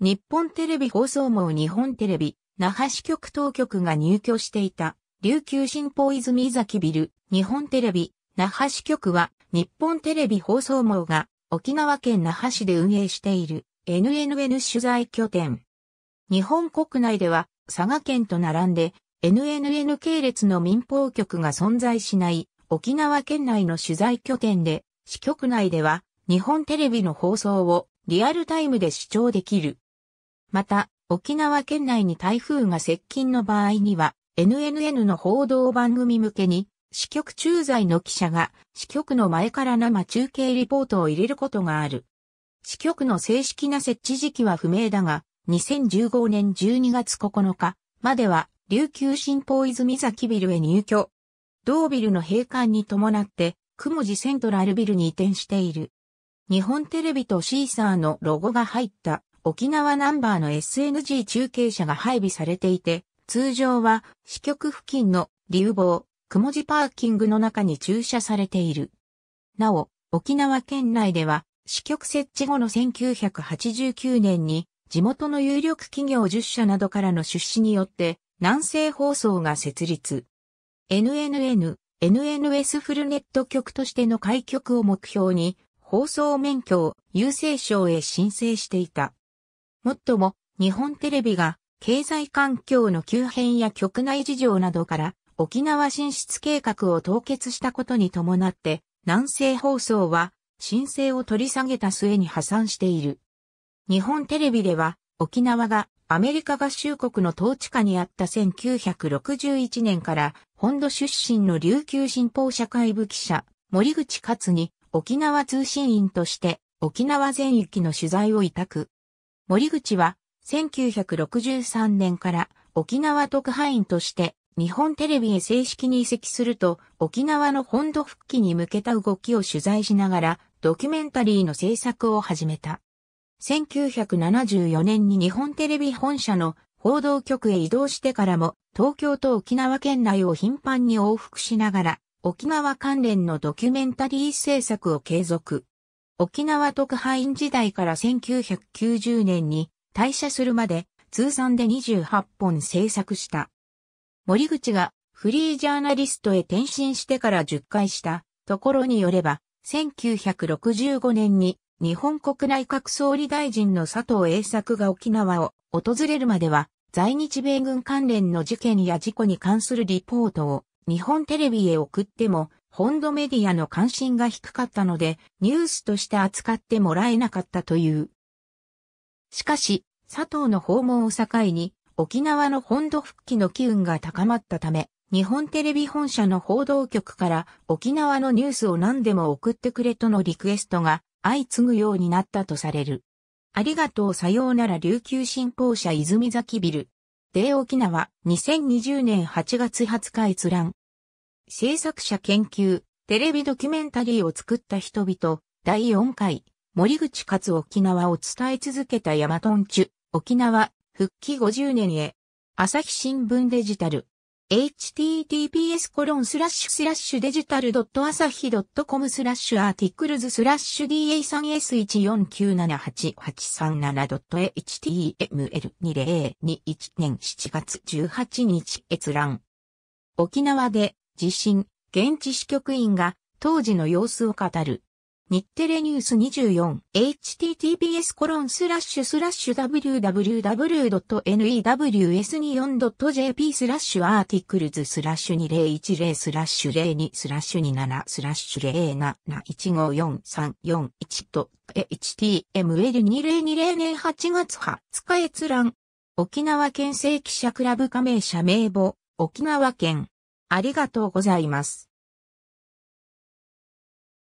日本テレビ放送網日本テレビ、那覇支局当局が入居していた、琉球新報泉崎ビル、日本テレビ、那覇支局は、日本テレビ放送網が、沖縄県那覇市で運営している、NNN 取材拠点。日本国内では、佐賀県と並んで、NNN 系列の民放局が存在しない沖縄県内の取材拠点で、支局内では日本テレビの放送をリアルタイムで視聴できるまた、沖縄県内に台風が接近の場合には、NNN の報道番組向けに、支局駐在の記者が支局の前から生中継リポートを入れることがある。支局の正式な設置時期は不明だが、2015年12月9日までは琉球新報泉崎ビルへ入居。同ビルの閉館に伴って、雲寺セントラルビルに移転している。日本テレビとシーサーのロゴが入った沖縄ナンバーの SNG 中継車が配備されていて、通常は支局付近の流房、雲地パーキングの中に駐車されている。なお、沖縄県内では支局設置後の1989年に地元の有力企業10社などからの出資によって南西放送が設立。NNN、NNS フルネット局としての開局を目標に放送免許を郵政省へ申請していた。もっとも、日本テレビが、経済環境の急変や局内事情などから、沖縄進出計画を凍結したことに伴って、南西放送は、申請を取り下げた末に破産している。日本テレビでは、沖縄がアメリカ合衆国の統治下にあった1961年から、本土出身の琉球新報社会部記者、森口勝に沖縄通信員として沖縄全域の取材を委託。森口は1963年から沖縄特派員として日本テレビへ正式に移籍すると沖縄の本土復帰に向けた動きを取材しながらドキュメンタリーの制作を始めた。1974年に日本テレビ本社の報道局へ移動してからも東京と沖縄県内を頻繁に往復しながら沖縄関連のドキュメンタリー制作を継続。沖縄特派員時代から1990年に退社するまで通算で28本制作した。森口がフリージャーナリストへ転身してから10回したところによれば、1965年に日本国内各総理大臣の佐藤栄作が沖縄を訪れるまでは、在日米軍関連の事件や事故に関するリポートを日本テレビへ送っても本土メディアの関心が低かったので、ニュースとして扱ってもらえなかったという。しかし、佐藤の訪問を境に、沖縄の本土復帰の機運が高まったため、日本テレビ本社の報道局から沖縄のニュースを何でも送ってくれとのリクエストが相次ぐようになったとされる。ありがとうさようなら琉球新報社泉崎ビル。で沖縄2020年8月20日閲覧。制作者研究、テレビドキュメンタリーを作った人々、第4回、森口勝沖縄を伝え続けたヤマトンチュ、沖縄、復帰50年へ、朝日新聞デジタル、https コロンスラッシュスラッシュデジタル朝日 .com スラッシュアーティクルズスラッシュ DA3S149783837.html2021 年7月18日閲覧。沖縄で地震、現地支局員が当時の様子を語る。日テレニュース 24https コロンスラッシュスラッシュ www.news24.jp スラッシュアーティクルズスラッシュ2010スラッシュ02スラッシュ27スラッシュ0715434と html2020 年8月20日閲覧沖縄県政記者クラブ加盟者名簿沖縄県ありがとうございます。